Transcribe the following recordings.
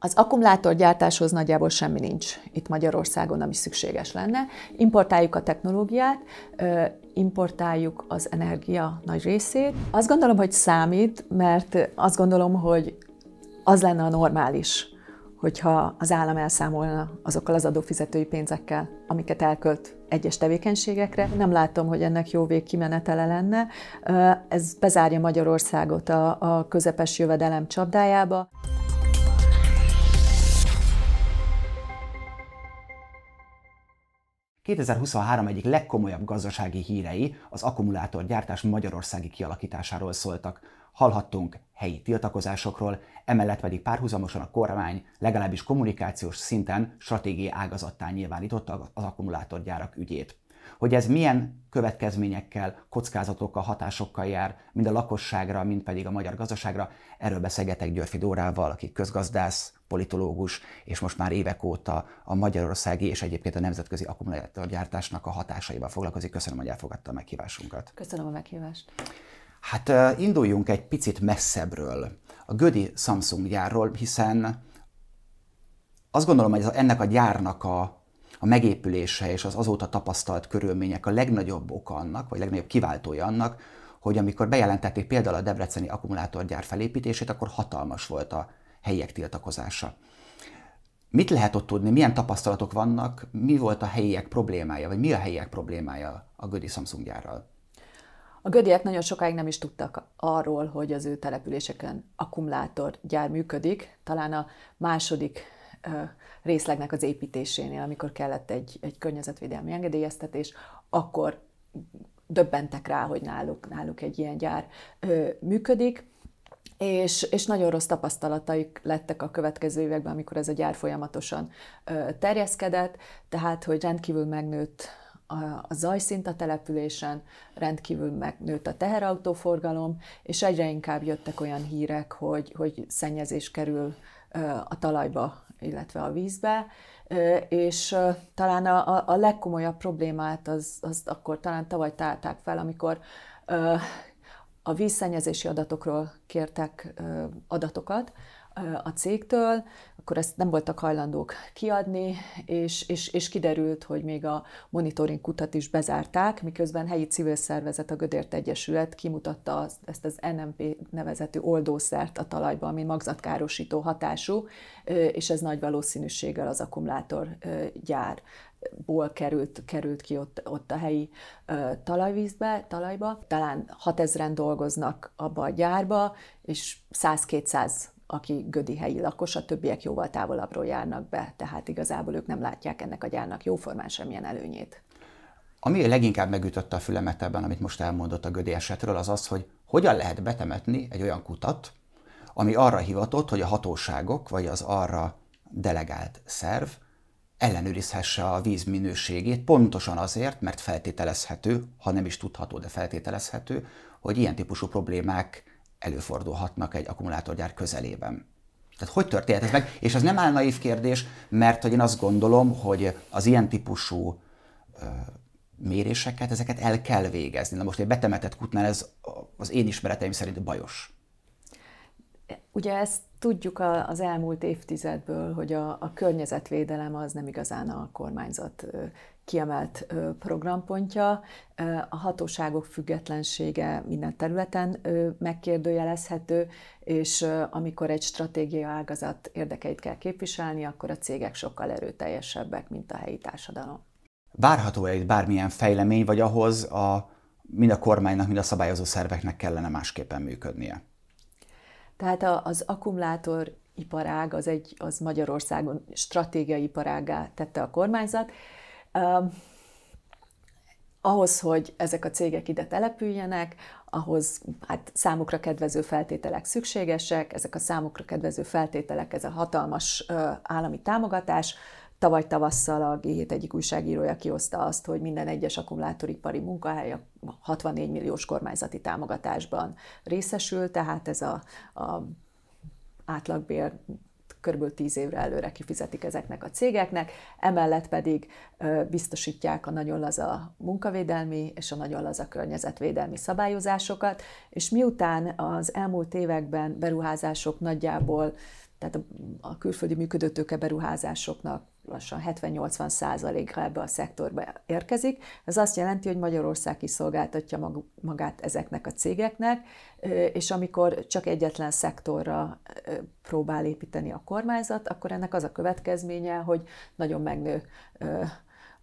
Az akkumulátorgyártáshoz nagyjából semmi nincs itt Magyarországon, ami szükséges lenne. Importáljuk a technológiát, importáljuk az energia nagy részét. Azt gondolom, hogy számít, mert azt gondolom, hogy az lenne a normális, hogyha az állam elszámolna azokkal az adófizetői pénzekkel, amiket elkölt egyes tevékenységekre. Nem látom, hogy ennek jó végkimenetele lenne. Ez bezárja Magyarországot a, a közepes jövedelem csapdájába. 2023 egyik legkomolyabb gazdasági hírei az akkumulátorgyártás magyarországi kialakításáról szóltak. Hallhattunk helyi tiltakozásokról, emellett pedig párhuzamosan a kormány legalábbis kommunikációs szinten stratégiai ágazattá nyilvánította az akkumulátorgyárak ügyét hogy ez milyen következményekkel, kockázatokkal, hatásokkal jár, mind a lakosságra, mind pedig a magyar gazdaságra. Erről beszélgetek Györfi Dórával, aki közgazdász, politológus, és most már évek óta a magyarországi és egyébként a nemzetközi akkumulátorgyártásnak a hatásaival foglalkozik. Köszönöm, hogy elfogadta a meghívásunkat. Köszönöm a meghívást. Hát induljunk egy picit messzebbről, a Gödi Samsung gyárról, hiszen azt gondolom, hogy ennek a gyárnak a a megépülése és az azóta tapasztalt körülmények a legnagyobb oka annak, vagy legnagyobb kiváltója annak, hogy amikor bejelentették például a debreceni akkumulátorgyár felépítését, akkor hatalmas volt a helyiek tiltakozása. Mit lehet ott tudni, milyen tapasztalatok vannak, mi volt a helyiek problémája, vagy mi a helyiek problémája a Gödi Samsung gyárral? A gödiek nagyon sokáig nem is tudtak arról, hogy az ő településeken akkumulátorgyár működik. Talán a második részlegnek az építésénél, amikor kellett egy, egy környezetvédelmi engedélyeztetés, akkor döbbentek rá, hogy náluk, náluk egy ilyen gyár ö, működik, és, és nagyon rossz tapasztalataik lettek a következő években, amikor ez a gyár folyamatosan ö, terjeszkedett, tehát hogy rendkívül megnőtt a, a zajszint a településen, rendkívül megnőtt a teherautóforgalom, és egyre inkább jöttek olyan hírek, hogy, hogy szennyezés kerül ö, a talajba illetve a vízbe, és talán a, a legkomolyabb problémát az, azt akkor talán tavaly tárták fel, amikor a vízszennyezési adatokról kértek adatokat, a cégtől, akkor ezt nem voltak hajlandók kiadni, és, és, és kiderült, hogy még a monitoring kutat is bezárták, miközben helyi civil szervezet, a Gödért Egyesület kimutatta azt, ezt az NMP nevezetű oldószert a talajban, ami magzatkárosító hatású, és ez nagy valószínűséggel az gyár ból került, került ki ott, ott a helyi ö, talajvízbe, talajba. Talán 6000-en dolgoznak abba a gyárba, és 100-200 aki Gödi helyi lakos, a többiek jóval távolabbról járnak be, tehát igazából ők nem látják ennek a gyárnak jóformán semmilyen előnyét. Ami leginkább megütötte a fülemet ebben, amit most elmondott a Gödi esetről, az az, hogy hogyan lehet betemetni egy olyan kutat, ami arra hivatott, hogy a hatóságok vagy az arra delegált szerv ellenőrizhesse a víz minőségét, pontosan azért, mert feltételezhető, ha nem is tudható, de feltételezhető, hogy ilyen típusú problémák előfordulhatnak egy akkumulátorgyár közelében. Tehát hogy történhet ez meg? És ez nem áll naív kérdés, mert hogy én azt gondolom, hogy az ilyen típusú ö, méréseket, ezeket el kell végezni. Na most egy betemetett kutnál ez az én ismereteim szerint bajos. Ugye ezt tudjuk az elmúlt évtizedből, hogy a, a környezetvédelem az nem igazán a kormányzat kiemelt programpontja, a hatóságok függetlensége minden területen megkérdőjelezhető, és amikor egy stratégiai ágazat érdekeit kell képviselni, akkor a cégek sokkal erőteljesebbek, mint a helyi társadalom. Várható-e itt bármilyen fejlemény, vagy ahhoz a, mind a kormánynak, mind a szabályozó szerveknek kellene másképpen működnie? Tehát az akkumulátor iparág az, egy, az Magyarországon stratégiai iparágá tette a kormányzat, ahhoz, hogy ezek a cégek ide települjenek, ahhoz hát számukra kedvező feltételek szükségesek, ezek a számukra kedvező feltételek, ez a hatalmas állami támogatás. Tavaly tavasszal a G7 egyik újságírója kihozta azt, hogy minden egyes akkumulátoripari munkahely a 64 milliós kormányzati támogatásban részesül, tehát ez a, a átlagbér kb. 10 évre előre kifizetik ezeknek a cégeknek, emellett pedig biztosítják a nagyon laza munkavédelmi és a nagyon laza környezetvédelmi szabályozásokat, és miután az elmúlt években beruházások nagyjából, tehát a külföldi működőtőke beruházásoknak lassan 70-80 százalékra ebbe a szektorba érkezik. Ez azt jelenti, hogy Magyarország kiszolgáltatja magát ezeknek a cégeknek, és amikor csak egyetlen szektorra próbál építeni a kormányzat, akkor ennek az a következménye, hogy nagyon megnő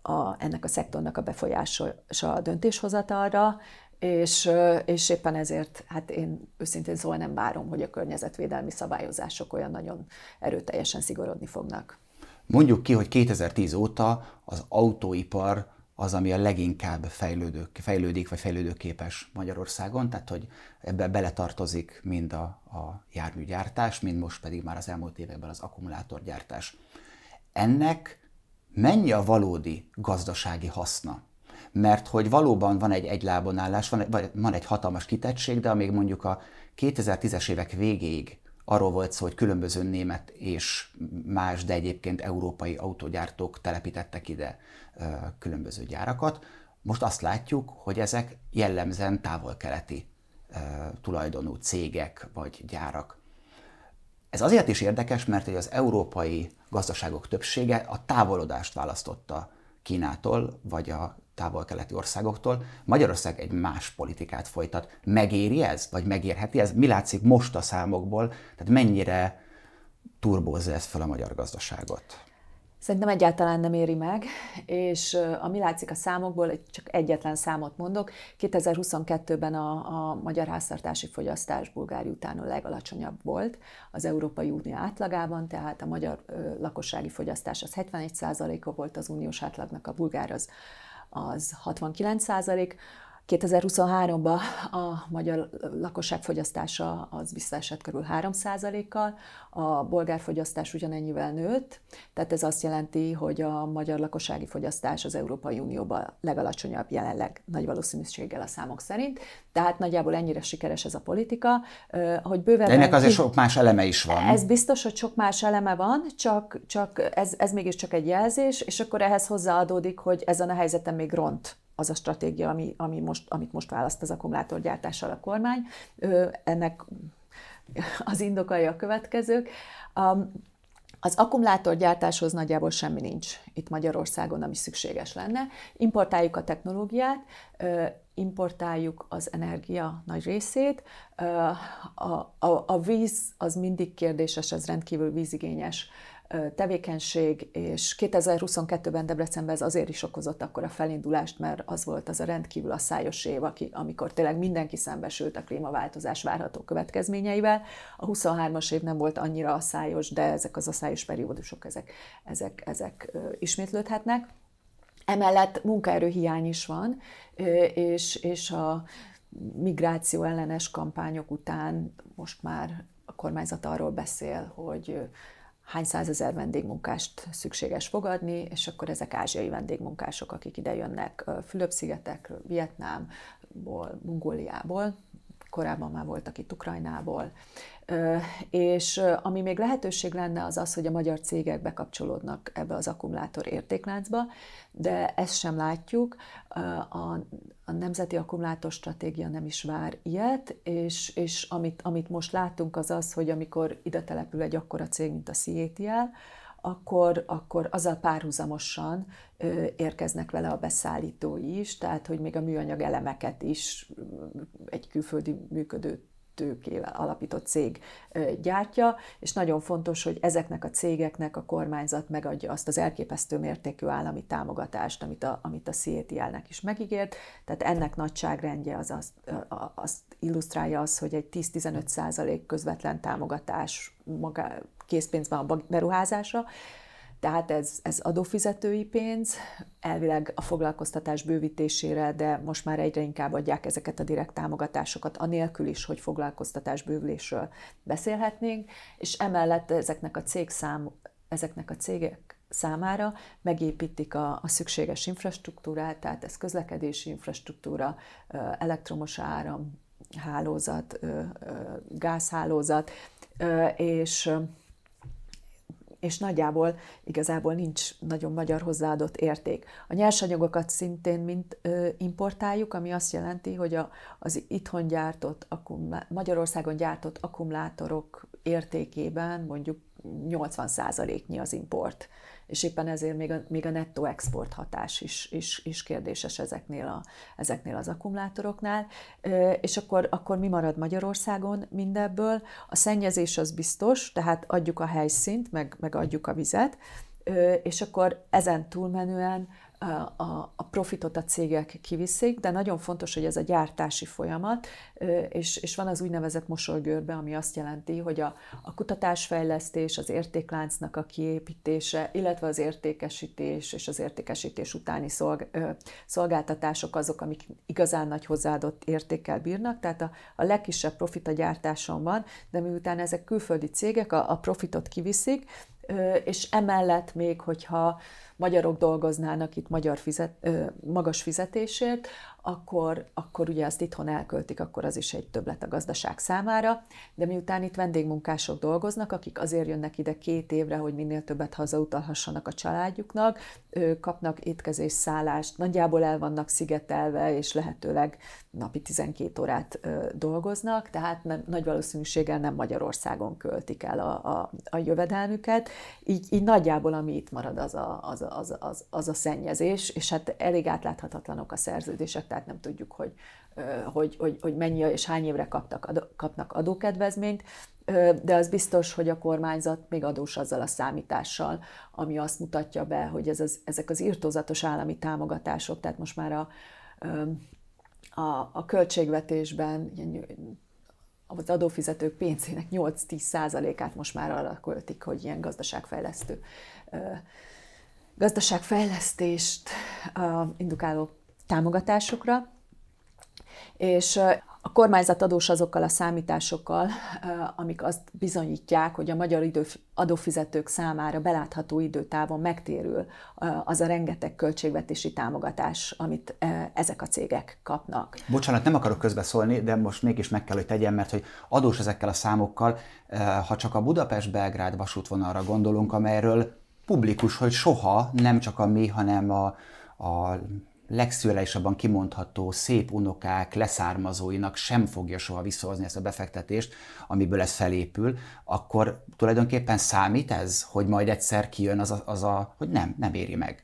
a, ennek a szektornak a befolyása a döntéshozatalra, és, és éppen ezért, hát én őszintén szóval nem várom, hogy a környezetvédelmi szabályozások olyan nagyon erőteljesen szigorodni fognak. Mondjuk ki, hogy 2010 óta az autóipar az, ami a leginkább fejlődő, fejlődik vagy fejlődőképes Magyarországon, tehát hogy ebbe beletartozik mind a, a járműgyártás, mind most pedig már az elmúlt években az akkumulátorgyártás. Ennek mennyi a valódi gazdasági haszna? Mert hogy valóban van egy egylábon állás, van, van egy hatalmas kitettség, de amíg mondjuk a 2010-es évek végéig arról volt szó, hogy különböző német és más, de egyébként európai autogyártók telepítettek ide különböző gyárakat. Most azt látjuk, hogy ezek jellemzően távol-keleti tulajdonú cégek vagy gyárak. Ez azért is érdekes, mert az európai gazdaságok többsége a távolodást választotta Kínától vagy a távol-keleti országoktól. Magyarország egy más politikát folytat. Megéri ez, vagy megérheti ez? Mi látszik most a számokból? Tehát mennyire turbózza ez fel a magyar gazdaságot? Szerintem egyáltalán nem éri meg, és ami látszik a számokból, csak egyetlen számot mondok, 2022-ben a, a magyar háztartási fogyasztás Bulgári után a legalacsonyabb volt az Európai Unió átlagában, tehát a magyar ö, lakossági fogyasztás az 71%-a volt az uniós átlagnak, a bulgár az az 69 százalék, 2023-ban a magyar lakosság fogyasztása az visszaesett körül 3%-kal, a bolgár fogyasztás ugyanennyivel nőtt, tehát ez azt jelenti, hogy a magyar lakossági fogyasztás az Európai Unióban legalacsonyabb jelenleg nagy valószínűséggel a számok szerint, tehát nagyjából ennyire sikeres ez a politika, hogy bőven... De ennek azért ki... sok más eleme is van. Ez biztos, hogy sok más eleme van, csak, csak ez, ez mégiscsak egy jelzés, és akkor ehhez hozzáadódik, hogy ezen a helyzeten még ront az a stratégia, ami, ami most, amit most választ az akkumulátorgyártással a kormány. Ennek az indokai a következők. Az akkumulátorgyártáshoz nagyjából semmi nincs itt Magyarországon, ami szükséges lenne. Importáljuk a technológiát, importáljuk az energia nagy részét. A, a, a víz az mindig kérdéses, ez rendkívül vízigényes tevékenység, és 2022-ben Debrecenben ez azért is okozott akkor a felindulást, mert az volt az a rendkívül a szájos év, aki, amikor tényleg mindenki szembesült a klímaváltozás várható következményeivel. A 23-as év nem volt annyira a szájos, de ezek az a szájos periódusok, ezek, ezek, ezek ismétlődhetnek. Emellett munkaerőhiány is van, és, és a migráció ellenes kampányok után most már a kormányzat arról beszél, hogy hány százezer vendégmunkást szükséges fogadni, és akkor ezek ázsiai vendégmunkások, akik ide jönnek Fülöp-szigetekről, Vietnámból, Mongóliából, korábban már voltak itt Ukrajnából. És ami még lehetőség lenne, az az, hogy a magyar cégek bekapcsolódnak ebbe az akkumulátor értékláncba, de ezt sem látjuk a, a Nemzeti Akkumulátor Stratégia nem is vár ilyet, és, és amit, amit most látunk az az, hogy amikor ide települ egy akkora cég, mint a CETL, akkor, akkor azzal párhuzamosan ö, érkeznek vele a beszállítói is, tehát hogy még a műanyag elemeket is egy külföldi működő tőkével alapított cég gyártja, és nagyon fontos, hogy ezeknek a cégeknek a kormányzat megadja azt az elképesztő mértékű állami támogatást, amit a, amit a CETL-nek is megígért, tehát ennek nagyságrendje az azt, azt illusztrálja az, hogy egy 10-15 százalék közvetlen támogatás maga, készpénzben a beruházásra, tehát ez, ez adófizetői pénz, elvileg a foglalkoztatás bővítésére, de most már egyre inkább adják ezeket a direkt támogatásokat, anélkül is, hogy foglalkoztatás bővülésről beszélhetnénk, és emellett ezeknek a, szám, ezeknek a cégek számára megépítik a, a szükséges infrastruktúrát, tehát ez közlekedési infrastruktúra, elektromos áram, hálózat, gázhálózat, és és nagyjából igazából nincs nagyon magyar hozzáadott érték. A nyersanyagokat szintén mint ö, importáljuk, ami azt jelenti, hogy a, az itthon gyártott, Magyarországon gyártott akkumulátorok értékében mondjuk 80%-nyi az import és éppen ezért még a, még a nettó export hatás is, is, is kérdéses ezeknél, a, ezeknél az akkumulátoroknál. És akkor, akkor mi marad Magyarországon mindebből? A szennyezés az biztos, tehát adjuk a helyszínt, meg, meg adjuk a vizet, és akkor ezen túlmenően a, a profitot a cégek kiviszik, de nagyon fontos, hogy ez a gyártási folyamat, és, és van az úgynevezett mosolygörbe, ami azt jelenti, hogy a, a kutatásfejlesztés, az értékláncnak a kiépítése, illetve az értékesítés és az értékesítés utáni szolg, ö, szolgáltatások azok, amik igazán nagy hozzáadott értékkel bírnak, tehát a, a legkisebb profit a gyártáson van, de miután ezek külföldi cégek a, a profitot kiviszik, és emellett még, hogyha magyarok dolgoznának itt magyar fizet, magas fizetésért, akkor, akkor ugye azt itthon elköltik, akkor az is egy többlet a gazdaság számára, de miután itt vendégmunkások dolgoznak, akik azért jönnek ide két évre, hogy minél többet hazautalhassanak a családjuknak, kapnak étkezés, szállást, nagyjából el vannak szigetelve, és lehetőleg napi 12 órát dolgoznak, tehát nem, nagy valószínűséggel nem Magyarországon költik el a, a, a jövedelmüket, így, így nagyjából ami itt marad, az a, az, a, az, a, az, a szennyezés, és hát elég átláthatatlanok a szerződések, tehát nem tudjuk, hogy, hogy, hogy, hogy mennyi és hány évre kaptak, kapnak adókedvezményt, de az biztos, hogy a kormányzat még adós azzal a számítással, ami azt mutatja be, hogy ez az, ezek az irtózatos állami támogatások, tehát most már a, a, a költségvetésben az adófizetők pénzének 8-10 százalékát most már arra költik, hogy ilyen gazdaságfejlesztő gazdaságfejlesztést indukáló támogatásokra, és a kormányzat adós azokkal a számításokkal, amik azt bizonyítják, hogy a magyar idő, adófizetők számára belátható időtávon megtérül az a rengeteg költségvetési támogatás, amit ezek a cégek kapnak. Bocsánat, nem akarok közbeszólni, de most mégis meg kell, hogy tegyem, mert hogy adós ezekkel a számokkal, ha csak a Budapest-Belgrád vasútvonalra gondolunk, amelyről publikus, hogy soha nem csak a mi, hanem a, a legszürreálisabban kimondható szép unokák leszármazóinak sem fogja soha visszahozni ezt a befektetést, amiből ez felépül, akkor tulajdonképpen számít ez, hogy majd egyszer kijön az a, az a hogy nem, nem éri meg?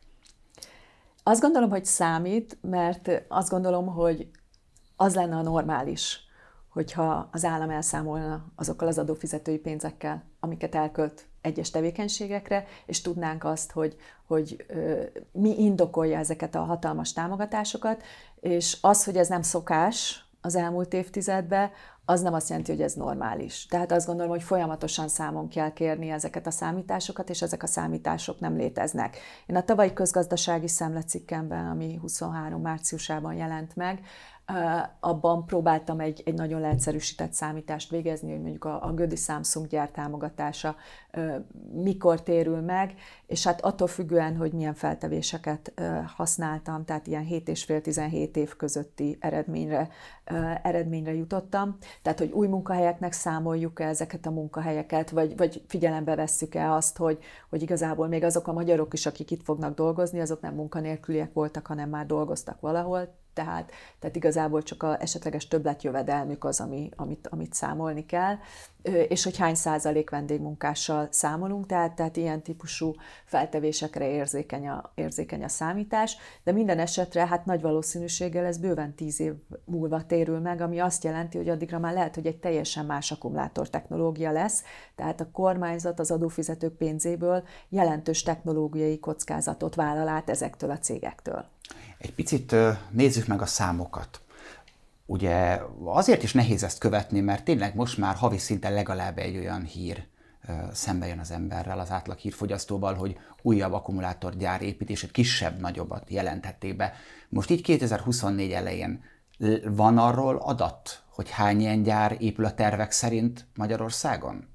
Azt gondolom, hogy számít, mert azt gondolom, hogy az lenne a normális, hogyha az állam elszámolna azokkal az adófizetői pénzekkel, amiket elkölt egyes tevékenységekre, és tudnánk azt, hogy, hogy ö, mi indokolja ezeket a hatalmas támogatásokat, és az, hogy ez nem szokás az elmúlt évtizedben, az nem azt jelenti, hogy ez normális. Tehát azt gondolom, hogy folyamatosan számon kell kérni ezeket a számításokat, és ezek a számítások nem léteznek. Én a tavalyi közgazdasági szemlecikkemben, ami 23 márciusában jelent meg, abban próbáltam egy, egy nagyon leegyszerűsített számítást végezni, hogy mondjuk a, a Gödi Samsung gyár támogatása mikor térül meg, és hát attól függően, hogy milyen feltevéseket használtam, tehát ilyen 7,5-17 év közötti eredményre, eredményre jutottam. Tehát, hogy új munkahelyeknek számoljuk -e ezeket a munkahelyeket, vagy, vagy figyelembe vesszük-e azt, hogy, hogy igazából még azok a magyarok is, akik itt fognak dolgozni, azok nem munkanélküliek voltak, hanem már dolgoztak valahol, tehát, tehát igazából csak a esetleges többletjövedelmük az, ami, amit, amit számolni kell, és hogy hány százalék vendégmunkással számolunk, tehát, tehát ilyen típusú feltevésekre érzékeny a, érzékeny a számítás, de minden esetre hát nagy valószínűséggel ez bőven tíz év múlva térül meg, ami azt jelenti, hogy addigra már lehet, hogy egy teljesen más akkumulátor technológia lesz, tehát a kormányzat az adófizetők pénzéből jelentős technológiai kockázatot vállal át ezektől a cégektől. Egy picit nézzük meg a számokat. Ugye azért is nehéz ezt követni, mert tényleg most már havi szinten legalább egy olyan hír szembe jön az emberrel, az átlag hírfogyasztóval, hogy újabb akkumulátorgyár építését, kisebb-nagyobbat jelentheté be. Most így 2024 elején van arról adat, hogy hány ilyen gyár épül a tervek szerint Magyarországon?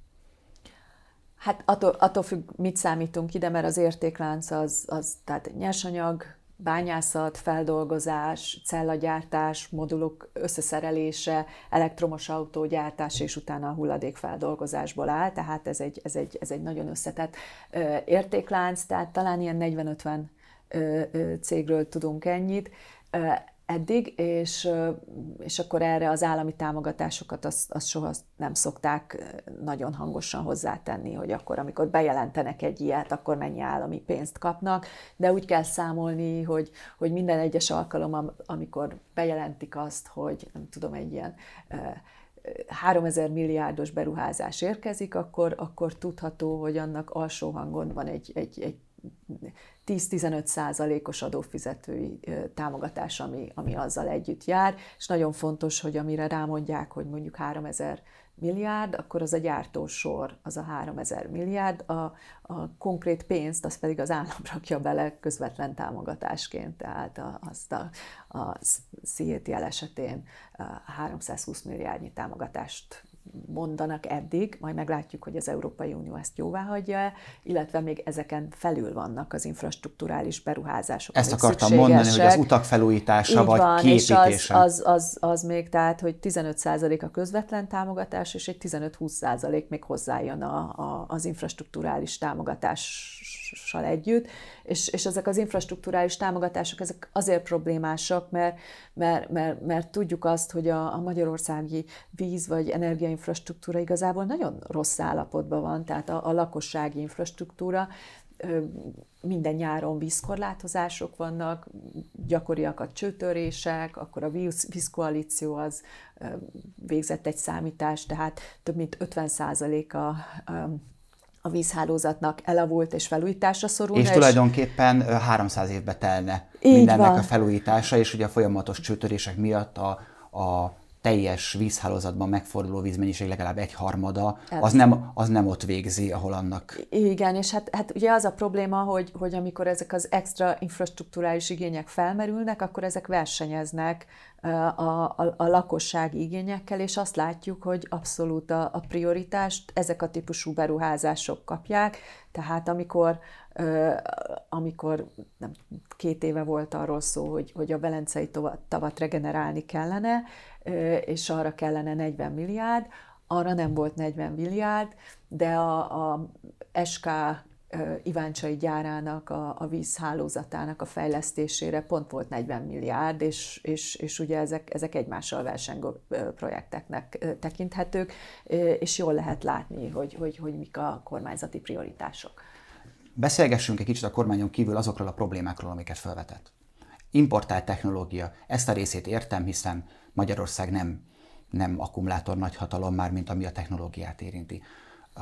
Hát attól, attól függ, mit számítunk ide, mert az értéklánc az, az tehát nyersanyag, bányászat, feldolgozás, cellagyártás, modulok összeszerelése, elektromos autógyártás, és utána a hulladékfeldolgozásból áll, tehát ez egy, ez egy, ez egy nagyon összetett értéklánc, tehát talán ilyen 40-50 cégről tudunk ennyit eddig, és, és akkor erre az állami támogatásokat azt, azt soha nem szokták nagyon hangosan hozzátenni, hogy akkor, amikor bejelentenek egy ilyet, akkor mennyi állami pénzt kapnak, de úgy kell számolni, hogy, hogy minden egyes alkalom, amikor bejelentik azt, hogy nem tudom, egy ilyen 3000 milliárdos beruházás érkezik, akkor, akkor tudható, hogy annak alsó hangon van egy, egy, egy 10-15 százalékos adófizetői támogatás, ami, ami azzal együtt jár, és nagyon fontos, hogy amire rámondják, hogy mondjuk 3000 milliárd, akkor az a gyártósor, az a 3000 milliárd, a, a konkrét pénzt az pedig az állam rakja bele közvetlen támogatásként, tehát a, azt a, a CETL esetén 320 milliárdnyi támogatást mondanak eddig, majd meglátjuk, hogy az Európai Unió ezt jóvá hagyja illetve még ezeken felül vannak az infrastruktúrális beruházások. Ezt akartam mondani, hogy az utak felújítása Így vagy van, És az, az, az, az még tehát, hogy 15% a közvetlen támogatás, és egy 15-20% még hozzájön a, a, az infrastruktúrális támogatás támogatással együtt, és, és ezek az infrastruktúrális támogatások ezek azért problémásak, mert, mert, mert, mert tudjuk azt, hogy a, a magyarországi víz vagy energiainfrastruktúra igazából nagyon rossz állapotban van, tehát a, a lakossági infrastruktúra minden nyáron vízkorlátozások vannak, gyakoriak a csőtörések, akkor a víz, vízkoalíció az végzett egy számítás, tehát több mint 50%-a a vízhálózatnak elavult és felújításra szorulna. És, és tulajdonképpen 300 évbe telne Így mindennek van. a felújítása, és ugye a folyamatos csőtörések miatt a, a teljes vízhálózatban megforduló vízmennyiség legalább egy harmada, hát- az nem, az nem ott végzi, ahol annak. Igen, és hát, hát ugye az a probléma, hogy, hogy amikor ezek az extra infrastruktúrális igények felmerülnek, akkor ezek versenyeznek a, a, a lakosság igényekkel, és azt látjuk, hogy abszolút a, a prioritást ezek a típusú beruházások kapják, tehát amikor, amikor nem, két éve volt arról szó, hogy, hogy a velencei tavat regenerálni kellene, és arra kellene 40 milliárd, arra nem volt 40 milliárd, de a, a SK Iváncsai gyárának, a, a vízhálózatának a fejlesztésére pont volt 40 milliárd, és, és, és ugye ezek, ezek egymással versengő projekteknek tekinthetők, és jól lehet látni, hogy, hogy, hogy mik a kormányzati prioritások. Beszélgessünk egy kicsit a kormányon kívül azokról a problémákról, amiket felvetett. Importált technológia, ezt a részét értem, hiszen Magyarország nem, nem akkumulátor nagyhatalom már, mint ami a technológiát érinti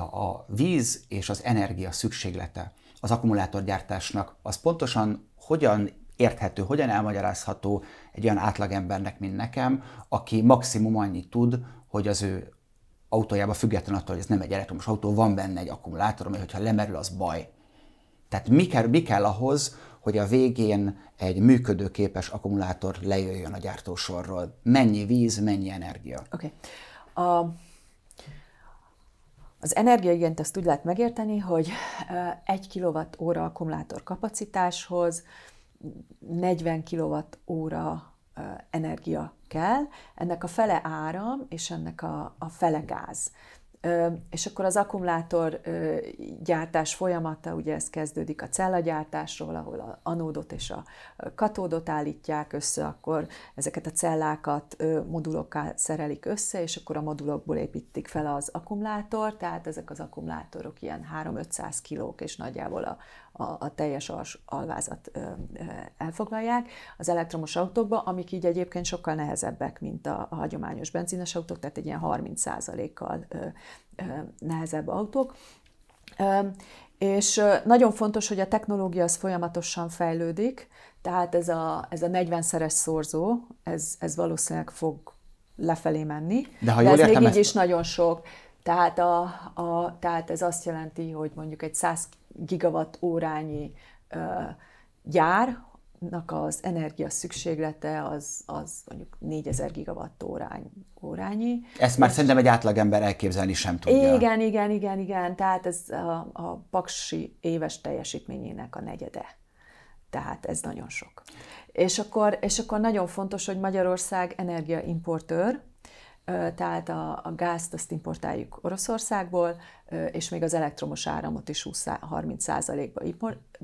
a víz és az energia szükséglete az akkumulátorgyártásnak, az pontosan hogyan érthető, hogyan elmagyarázható egy olyan átlagembernek, mint nekem, aki maximum annyit tud, hogy az ő autójába független attól, hogy ez nem egy elektromos autó, van benne egy akkumulátor, ami hogyha lemerül, az baj. Tehát mi kell, mi kell ahhoz, hogy a végén egy működőképes akkumulátor lejöjjön a gyártósorról? Mennyi víz, mennyi energia? Oké. Okay. Az energiaigényt azt úgy lehet megérteni, hogy 1 kWh akkumulátor kapacitáshoz 40 kWh energia kell, ennek a fele áram és ennek a, a fele gáz. És akkor az akkumulátor gyártás folyamata, ugye ez kezdődik a cellagyártásról, ahol a anódot és a katódot állítják össze, akkor ezeket a cellákat modulokká szerelik össze, és akkor a modulokból építik fel az akkumulátor, tehát ezek az akkumulátorok ilyen 3-500 kilók, és nagyjából a, a, a teljes alvázat elfoglalják az elektromos autókba, amik így egyébként sokkal nehezebbek, mint a, a hagyományos benzines autók, tehát egy ilyen 30%-kal nehezebb autók. és nagyon fontos, hogy a technológia az folyamatosan fejlődik, tehát ez a, ez a 40-szeres szorzó, ez, ez valószínűleg fog lefelé menni. De, ha De jól ez még így ezt... is nagyon sok. Tehát, a, a, tehát ez azt jelenti, hogy mondjuk egy 100 gigawatt órányi gyárnak az energia szükséglete az, az mondjuk 4000 gigawatt órány, órányi. Ezt már És szerintem egy átlagember elképzelni sem tudja. Igen, igen, igen, igen. Tehát ez a, a paksi éves teljesítményének a negyede. Tehát ez nagyon sok. És akkor, és akkor nagyon fontos, hogy Magyarország energiaimportőr, tehát a, a gázt azt importáljuk Oroszországból, és még az elektromos áramot is 30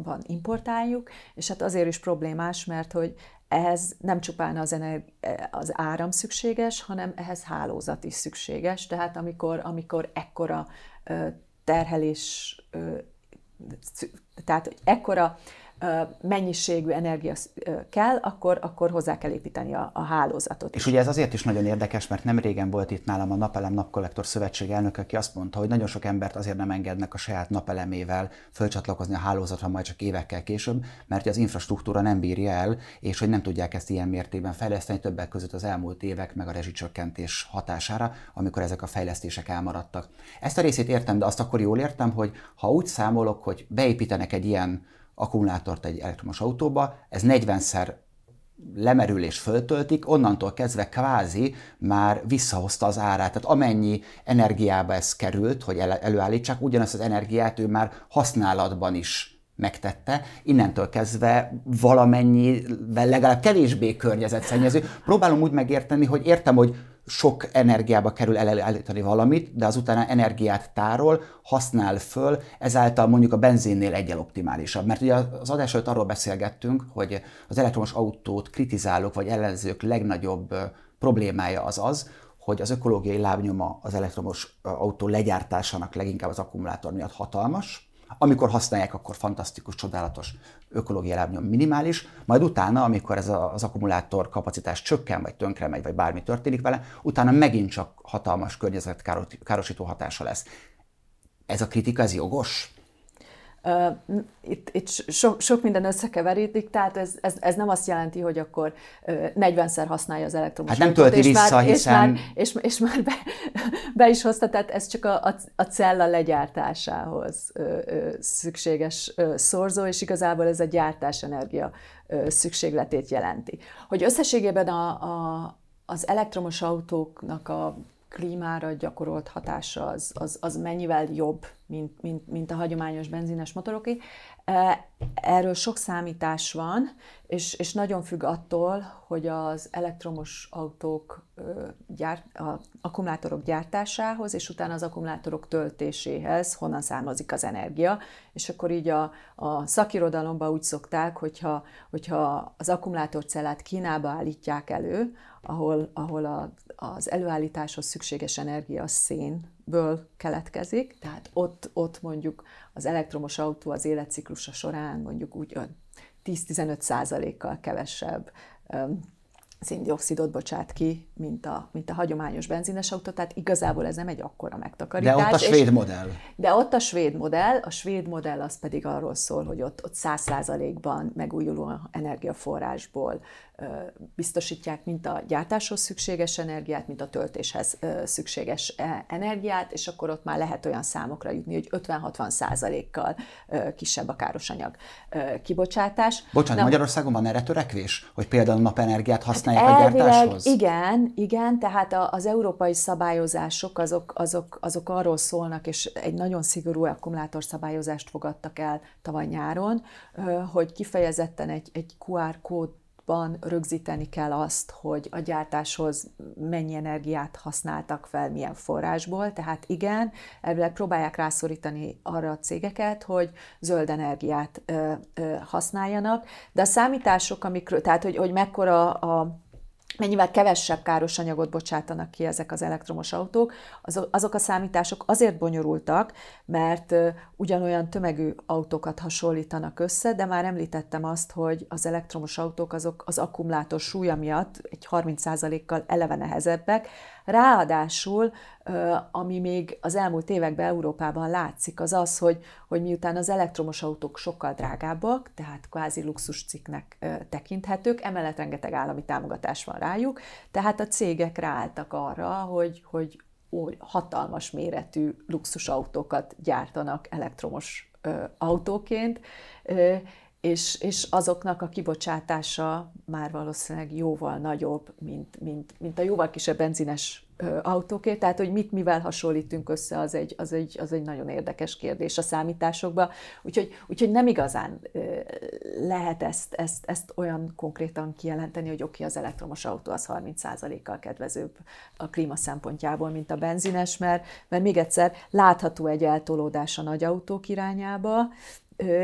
ban importáljuk, és hát azért is problémás, mert hogy ehhez nem csupán az, energi- e, az áram szükséges, hanem ehhez hálózat is szükséges, tehát amikor, amikor ekkora terhelés, tehát hogy ekkora mennyiségű energia kell, akkor, akkor hozzá kell építeni a, a hálózatot. És ugye ez azért is nagyon érdekes, mert nem régen volt itt nálam a Napelem Napkollektor Szövetség elnök, aki azt mondta, hogy nagyon sok embert azért nem engednek a saját napelemével fölcsatlakozni a hálózatra majd csak évekkel később, mert az infrastruktúra nem bírja el, és hogy nem tudják ezt ilyen mértékben fejleszteni többek között az elmúlt évek meg a rezsicsökkentés hatására, amikor ezek a fejlesztések elmaradtak. Ezt a részét értem, de azt akkor jól értem, hogy ha úgy számolok, hogy beépítenek egy ilyen akkumulátort egy elektromos autóba, ez 40-szer lemerül és föltöltik, onnantól kezdve kvázi már visszahozta az árát. Tehát amennyi energiába ez került, hogy előállítsák, ugyanazt az energiát ő már használatban is megtette, innentől kezdve valamennyi, legalább kevésbé környezetszennyező. Próbálom úgy megérteni, hogy értem, hogy sok energiába kerül elállítani valamit, de azután energiát tárol, használ föl, ezáltal mondjuk a benzinnél egyel optimálisabb. Mert ugye az adás előtt arról beszélgettünk, hogy az elektromos autót kritizálók vagy ellenzők legnagyobb problémája az az, hogy az ökológiai lábnyoma az elektromos autó legyártásának leginkább az akkumulátor miatt hatalmas, amikor használják, akkor fantasztikus, csodálatos ökológiai lábnyom minimális, majd utána, amikor ez a, az akkumulátor kapacitás csökken, vagy tönkre megy, vagy bármi történik vele, utána megint csak hatalmas környezetkárosító hatása lesz. Ez a kritika, ez jogos? itt, itt sok, sok minden összekeverítik, tehát ez, ez, ez nem azt jelenti, hogy akkor 40-szer használja az elektromos Hát nem tölti vissza, már, hiszen... És már, és, és már be, be is hozta, tehát ez csak a, a, a cella legyártásához ö, ö, szükséges ö, szorzó, és igazából ez a gyártásenergia ö, szükségletét jelenti. Hogy összességében a, a, az elektromos autóknak a klímára gyakorolt hatása az, az, az mennyivel jobb, mint, mint, mint a hagyományos benzines motoroké. E, erről sok számítás van, és, és nagyon függ attól, hogy az elektromos autók gyár, a akkumulátorok gyártásához, és utána az akkumulátorok töltéséhez honnan származik az energia. És akkor így a, a szakirodalomban úgy szokták, hogyha, hogyha az akkumulátorcellát Kínába állítják elő, ahol, ahol a, az előállításhoz szükséges energia szénből keletkezik, tehát ott, ott mondjuk az elektromos autó az életciklusa során mondjuk úgy 10-15 százalékkal kevesebb széndiokszidot bocsát ki, mint a, mint a hagyományos benzines autó, tehát igazából ez nem egy akkora megtakarítás. De ott a svéd és, modell. De ott a svéd modell, a svéd modell az pedig arról szól, hogy ott, ott 100%-ban megújuló energiaforrásból ö, biztosítják mint a gyártáshoz szükséges energiát, mint a töltéshez ö, szükséges e, energiát, és akkor ott már lehet olyan számokra jutni, hogy 50-60%-kal kisebb a károsanyag ö, kibocsátás. Bocsánat, Na, Magyarországon van erre törekvés, hogy például napenergiát használják? használják Elvileg, a gyártáshoz? Igen, igen, tehát az európai szabályozások azok, azok, azok arról szólnak, és egy nagyon szigorú akkumulátor szabályozást fogadtak el tavaly nyáron, hogy kifejezetten egy, egy QR kód adatban rögzíteni kell azt, hogy a gyártáshoz mennyi energiát használtak fel, milyen forrásból. Tehát igen, ebből próbálják rászorítani arra a cégeket, hogy zöld energiát ö, ö, használjanak, de a számítások, amikről, tehát hogy, hogy mekkora a mennyivel kevesebb káros anyagot bocsátanak ki ezek az elektromos autók, azok a számítások azért bonyolultak, mert ugyanolyan tömegű autókat hasonlítanak össze, de már említettem azt, hogy az elektromos autók azok az akkumulátor súlya miatt egy 30%-kal eleve nehezebbek, ráadásul ami még az elmúlt években Európában látszik, az az, hogy, hogy miután az elektromos autók sokkal drágábbak, tehát kvázi luxuscikknek tekinthetők, emellett rengeteg állami támogatás van rájuk, tehát a cégek ráálltak arra, hogy, hogy hatalmas méretű luxusautókat gyártanak elektromos autóként, és, és azoknak a kibocsátása már valószínűleg jóval nagyobb, mint, mint, mint a jóval kisebb benzines autóké, tehát hogy mit mivel hasonlítunk össze, az egy, az egy, az egy nagyon érdekes kérdés a számításokban. Úgyhogy, úgyhogy nem igazán lehet ezt, ezt, ezt olyan konkrétan kijelenteni, hogy oké, okay, az elektromos autó az 30%-kal kedvezőbb a klíma szempontjából, mint a benzines, mert, mert még egyszer látható egy eltolódás a nagy autók irányába,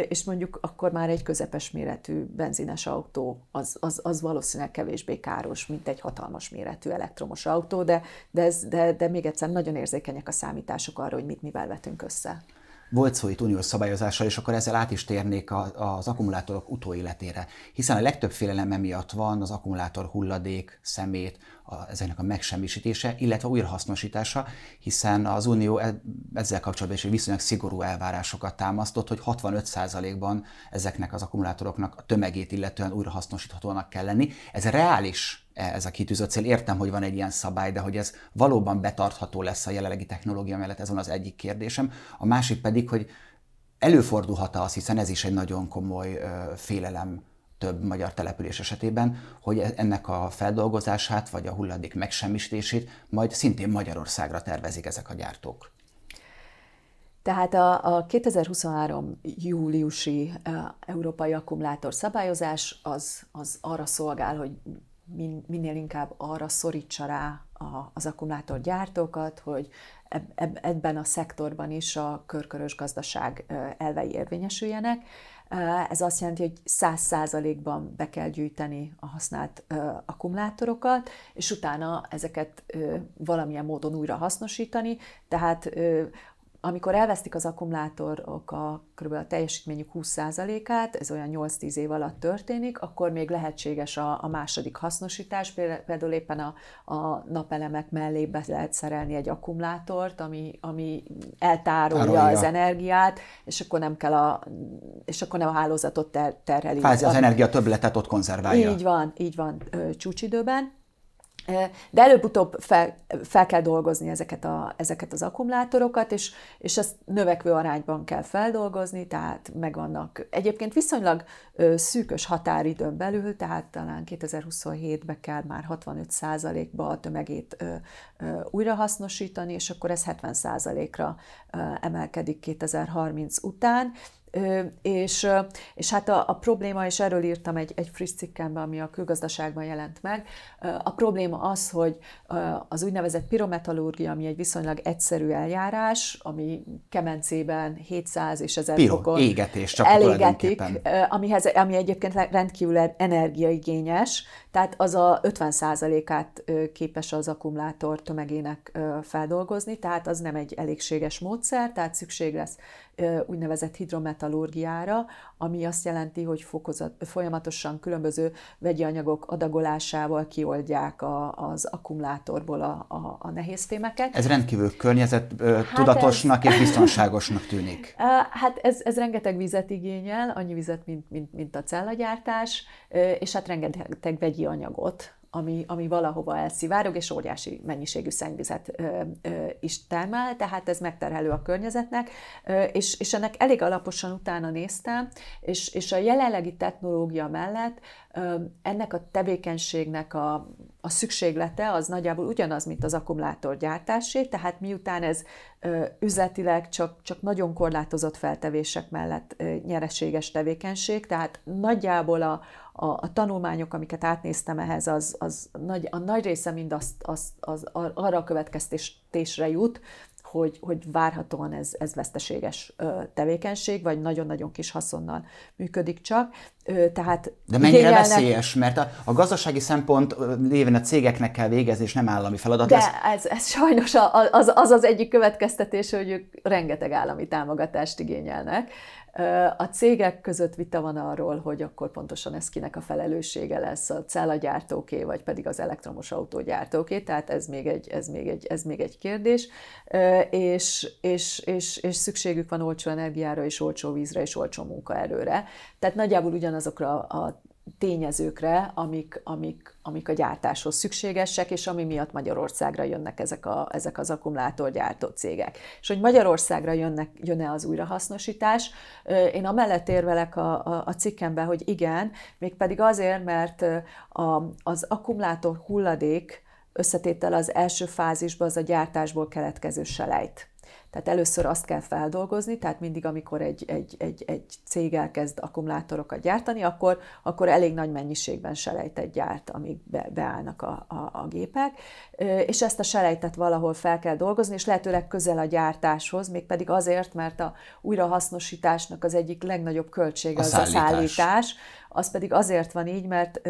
és mondjuk akkor már egy közepes méretű benzines autó, az, az, az valószínűleg kevésbé káros, mint egy hatalmas méretű elektromos autó, de, de, ez, de, de még egyszer nagyon érzékenyek a számítások arra, hogy mit mivel vetünk össze. Volt szó itt uniós szabályozásra, és akkor ezzel át is térnék az akkumulátorok utóéletére, hiszen a legtöbb félelem emiatt van az akkumulátor hulladék, szemét, a, ezeknek a megsemmisítése, illetve újrahasznosítása, hiszen az Unió e, ezzel kapcsolatban is viszonylag szigorú elvárásokat támasztott, hogy 65%-ban ezeknek az akkumulátoroknak a tömegét illetően újrahasznosíthatónak kell lenni. Ez reális ez a kitűzött cél. Értem, hogy van egy ilyen szabály, de hogy ez valóban betartható lesz a jelenlegi technológia mellett, ez van az egyik kérdésem. A másik pedig, hogy előfordulhat az, hiszen ez is egy nagyon komoly félelem több magyar település esetében, hogy e-, ennek a feldolgozását vagy a hulladék megsemmisítését majd szintén Magyarországra tervezik ezek a gyártók. Tehát a, a 2023. júliusi európai akkumulátor szabályozás az, az arra szolgál, hogy min, minél inkább arra szorítsa rá a, az akkumulátorgyártókat, hogy eb, ebben a szektorban is a körkörös gazdaság elvei érvényesüljenek. Ez azt jelenti, hogy 100%-ban be kell gyűjteni a használt akkumulátorokat, és utána ezeket valamilyen módon újra hasznosítani. Tehát amikor elvesztik az akkumulátorok a kb. a teljesítményük 20%-át, ez olyan 8-10 év alatt történik, akkor még lehetséges a, a második hasznosítás, például éppen a, a napelemek mellé be lehet szerelni egy akkumulátort, ami, ami eltárolja Tárolja. az energiát, és akkor nem kell a, és akkor nem a hálózatot ter, terheli. Fázi az energia többletet ott konzerválja. Így van, így van csúcsidőben. De előbb-utóbb fel, fel kell dolgozni ezeket, a, ezeket az akkumulátorokat, és, és ezt növekvő arányban kell feldolgozni, tehát megvannak egyébként viszonylag szűkös határidőn belül, tehát talán 2027-ben kell már 65%-ba a tömegét újrahasznosítani, és akkor ez 70%-ra emelkedik 2030 után, és, és hát a, a probléma, és erről írtam egy, egy friss cikkemben, ami a külgazdaságban jelent meg, a probléma az, hogy az úgynevezett pirometalurgia, ami egy viszonylag egyszerű eljárás, ami kemencében 700 és 1000 Piro, fokon égetés, csak elégetik, amihez, ami egyébként rendkívül er-, energiaigényes, tehát az a 50%-át képes az akkumulátor tömegének feldolgozni, tehát az nem egy elégséges módszer, tehát szükség lesz úgynevezett hidrometallurgiára, ami azt jelenti, hogy fokozat, folyamatosan különböző vegyi anyagok adagolásával kioldják a, az akkumulátorból a, a, a nehézfémeket. Ez rendkívül környezet hát tudatosnak ez... és biztonságosnak tűnik. Hát ez, ez rengeteg vizet igényel, annyi vizet, mint, mint, mint a cellagyártás, és hát rengeteg vegyi anyagot, ami, ami valahova elszivárog, és óriási mennyiségű szennyvizet ö, ö, is termel, tehát ez megterhelő a környezetnek, ö, és, és ennek elég alaposan utána néztem, és, és a jelenlegi technológia mellett ö, ennek a tevékenységnek a, a szükséglete az nagyjából ugyanaz, mint az akkumulátor gyártásé, tehát miután ez ö, üzletileg csak, csak nagyon korlátozott feltevések mellett ö, nyereséges tevékenység, tehát nagyjából a, a, a tanulmányok, amiket átnéztem ehhez, az, az nagy, a nagy része mind az, az, az, arra a következtésre jut, hogy, hogy várhatóan ez, ez veszteséges tevékenység, vagy nagyon-nagyon kis haszonnal működik csak. Tehát De mennyire igyelnek... veszélyes? Mert a, a gazdasági szempont lévén a cégeknek kell végezni, és nem állami feladat. De ez, ez, ez sajnos az, az az egyik következtetés, hogy ők rengeteg állami támogatást igényelnek. A cégek között vita van arról, hogy akkor pontosan ez kinek a felelőssége lesz, a cellagyártóké, vagy pedig az elektromos autógyártóké, tehát ez még egy, ez még egy, ez még egy kérdés, és, és, és, és szükségük van olcsó energiára, és olcsó vízre, és olcsó munkaerőre. Tehát nagyjából ugyanazokra a tényezőkre, amik, amik, amik a gyártáshoz szükségesek, és ami miatt Magyarországra jönnek ezek, a, ezek az akkumulátorgyártó cégek. És hogy Magyarországra jönnek, jön-e az újrahasznosítás, én amellett érvelek a, a, a cikkembe, hogy igen, mégpedig azért, mert a, az akkumulátor hulladék összetétel az első fázisban az a gyártásból keletkező selejt tehát először azt kell feldolgozni, tehát mindig, amikor egy, egy, egy, egy cég elkezd akkumulátorokat gyártani, akkor, akkor elég nagy mennyiségben selejtet gyárt, amíg be, beállnak a, a, a gépek, és ezt a selejtet valahol fel kell dolgozni, és lehetőleg közel a gyártáshoz, mégpedig azért, mert a újrahasznosításnak az egyik legnagyobb költsége a az szállítás. a szállítás, az pedig azért van így, mert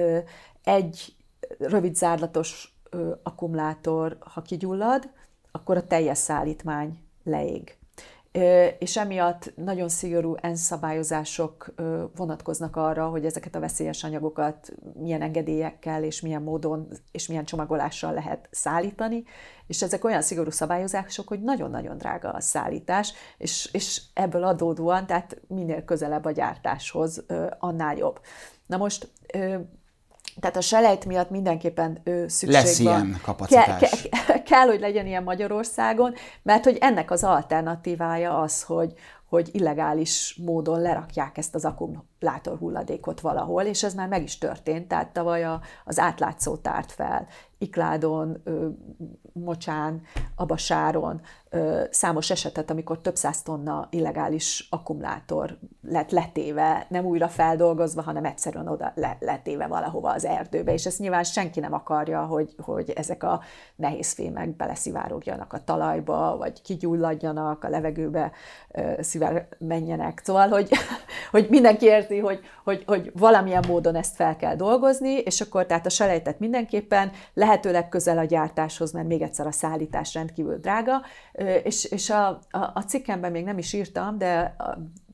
egy rövid zárlatos akkumulátor, ha kigyullad, akkor a teljes szállítmány leég. És emiatt nagyon szigorú enszabályozások szabályozások vonatkoznak arra, hogy ezeket a veszélyes anyagokat milyen engedélyekkel és milyen módon és milyen csomagolással lehet szállítani, és ezek olyan szigorú szabályozások, hogy nagyon-nagyon drága a szállítás, és, és ebből adódóan, tehát minél közelebb a gyártáshoz, annál jobb. Na most tehát a selejt miatt mindenképpen ő szükség Lesz van. ilyen kapacitás. Ke- ke- kell, hogy legyen ilyen Magyarországon, mert hogy ennek az alternatívája az, hogy, hogy illegális módon lerakják ezt az akum látorhulladékot valahol, és ez már meg is történt, tehát tavaly a, az átlátszó tárt fel, Ikládon, ö, Mocsán, Abasáron, ö, számos esetet, amikor több száz tonna illegális akkumulátor lett letéve, nem újra feldolgozva, hanem egyszerűen oda le, letéve valahova az erdőbe, és ezt nyilván senki nem akarja, hogy, hogy ezek a nehéz fémek beleszivárogjanak a talajba, vagy kigyulladjanak, a levegőbe ö, szivár menjenek, szóval, hogy, hogy mindenki érti érzi, hogy, hogy, hogy valamilyen módon ezt fel kell dolgozni, és akkor tehát a selejtet mindenképpen lehetőleg közel a gyártáshoz, mert még egyszer a szállítás rendkívül drága, és, és a, a, a cikkemben még nem is írtam, de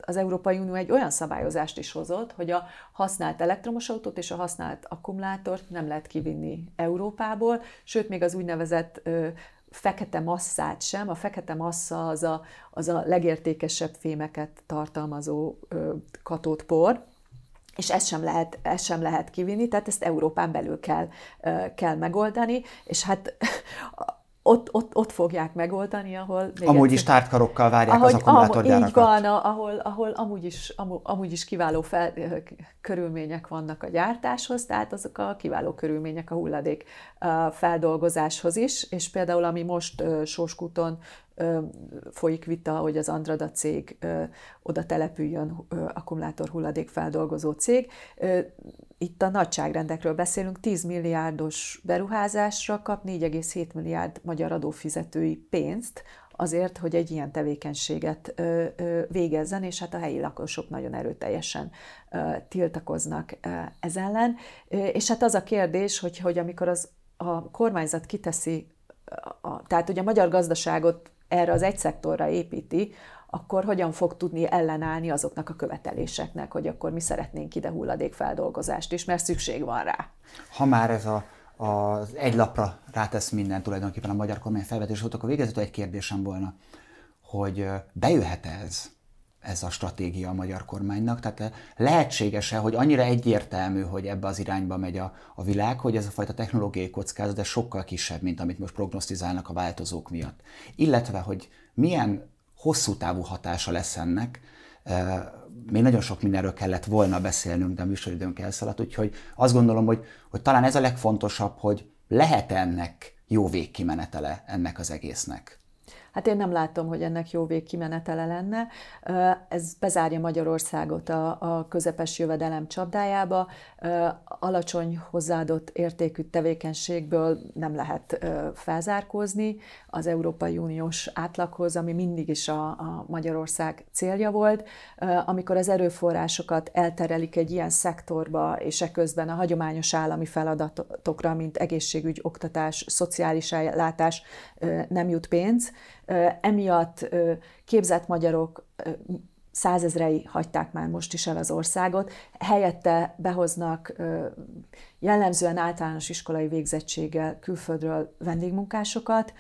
az Európai Unió egy olyan szabályozást is hozott, hogy a használt elektromos autót és a használt akkumulátort nem lehet kivinni Európából, sőt, még az úgynevezett fekete masszát sem. A fekete massza az a, az a legértékesebb fémeket tartalmazó katótpor, és ezt sem, lehet, ezt sem lehet kivinni, tehát ezt Európán belül kell, kell megoldani, és hát ott, ott, ott fogják megoldani, ahol... Még amúgy egyszer, is tártkarokkal várják ahogy, az akkumulátorgyárakat. Így van, ahol, ahol amúgy, is, amúgy is kiváló fel, körülmények vannak a gyártáshoz, tehát azok a kiváló körülmények a hulladék feldolgozáshoz is, és például ami most Sóskúton folyik vita, hogy az Andrada cég oda települjön akkumulátor feldolgozó cég. Itt a nagyságrendekről beszélünk, 10 milliárdos beruházásra kap 4,7 milliárd magyar adófizetői pénzt, azért, hogy egy ilyen tevékenységet végezzen, és hát a helyi lakosok nagyon erőteljesen tiltakoznak ez ellen. És hát az a kérdés, hogy, hogy amikor az, a kormányzat kiteszi, a, tehát hogy a magyar gazdaságot erre az egy szektorra építi, akkor hogyan fog tudni ellenállni azoknak a követeléseknek, hogy akkor mi szeretnénk ide hulladékfeldolgozást is, mert szükség van rá. Ha már ez a az egy lapra rátesz minden tulajdonképpen a magyar kormány felvetés volt, akkor végezetül egy kérdésem volna, hogy bejöhet ez ez a stratégia a magyar kormánynak. Tehát lehetséges-e, hogy annyira egyértelmű, hogy ebbe az irányba megy a, a világ, hogy ez a fajta technológiai kockázat de sokkal kisebb, mint amit most prognosztizálnak a változók miatt. Illetve, hogy milyen hosszú távú hatása lesz ennek, eh, még nagyon sok mindenről kellett volna beszélnünk, de a műsoridőnk elszaladt, úgyhogy azt gondolom, hogy, hogy talán ez a legfontosabb, hogy lehet ennek jó végkimenetele ennek az egésznek. Hát én nem látom, hogy ennek jó végkimenetele lenne. Ez bezárja Magyarországot a, a közepes jövedelem csapdájába. Alacsony hozzáadott értékű tevékenységből nem lehet felzárkózni az Európai Uniós átlaghoz, ami mindig is a, a Magyarország célja volt. Amikor az erőforrásokat elterelik egy ilyen szektorba, és eközben a hagyományos állami feladatokra, mint egészségügy, oktatás, szociális ellátás nem jut pénz, emiatt képzett magyarok százezrei hagyták már most is el az országot, helyette behoznak jellemzően általános iskolai végzettséggel külföldről vendégmunkásokat,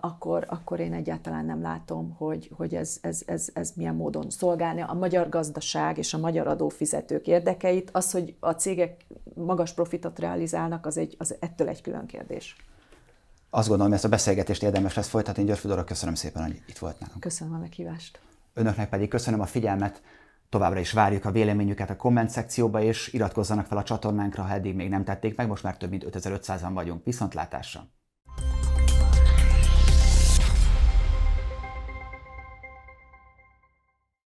akkor, akkor én egyáltalán nem látom, hogy, hogy ez, ez, ez, ez milyen módon szolgálni a magyar gazdaság és a magyar adófizetők érdekeit. Az, hogy a cégek magas profitot realizálnak, az, egy, az ettől egy külön kérdés azt gondolom, hogy ezt a beszélgetést érdemes lesz folytatni. György Fudorok, köszönöm szépen, hogy itt volt nálunk. Köszönöm a meghívást. Önöknek pedig köszönöm a figyelmet. Továbbra is várjuk a véleményüket a komment szekcióba, és iratkozzanak fel a csatornánkra, ha eddig még nem tették meg, most már több mint 5500-an vagyunk. Viszontlátásra!